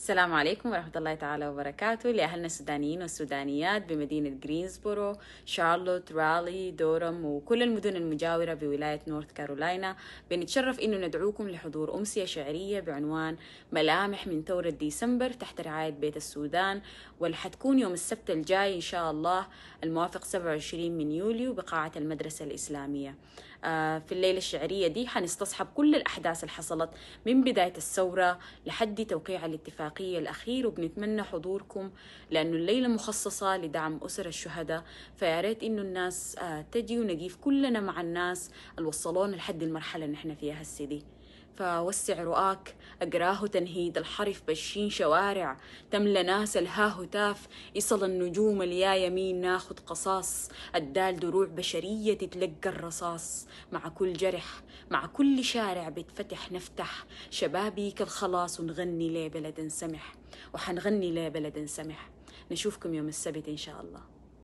السلام عليكم ورحمة الله تعالى وبركاته لأهلنا السودانيين والسودانيات بمدينة جرينزبورو شارلوت، رالي، دورم وكل المدن المجاورة بولاية نورث كارولاينا بنتشرف إنه ندعوكم لحضور أمسية شعرية بعنوان ملامح من ثورة ديسمبر تحت رعاية بيت السودان والحتكون يوم السبت الجاي إن شاء الله الموافق 27 من يوليو بقاعة المدرسة الإسلامية آه، في الليلة الشعرية دي حنستصحب كل الأحداث اللي حصلت من بداية الثورة لحد توقيع الاتفاق العراقية الأخير وبنتمنى حضوركم لأنه الليلة مخصصة لدعم أسر الشهداء فياريت إنه الناس آه، تجي ونقيف كلنا مع الناس الوصلون لحد المرحلة اللي نحن فيها هسه دي فوسع رؤاك أقراه تنهيد الحرف بشين شوارع تملى ناس الها هتاف يصل النجوم اليا يمين ناخد قصاص الدال دروع بشرية تتلقى الرصاص مع كل جرح مع كل شارع بتفتح نفتح شبابي كالخلاص ونغني ليه بلد نسمح وحنغني ليه بلد نسمح نشوفكم يوم السبت إن شاء الله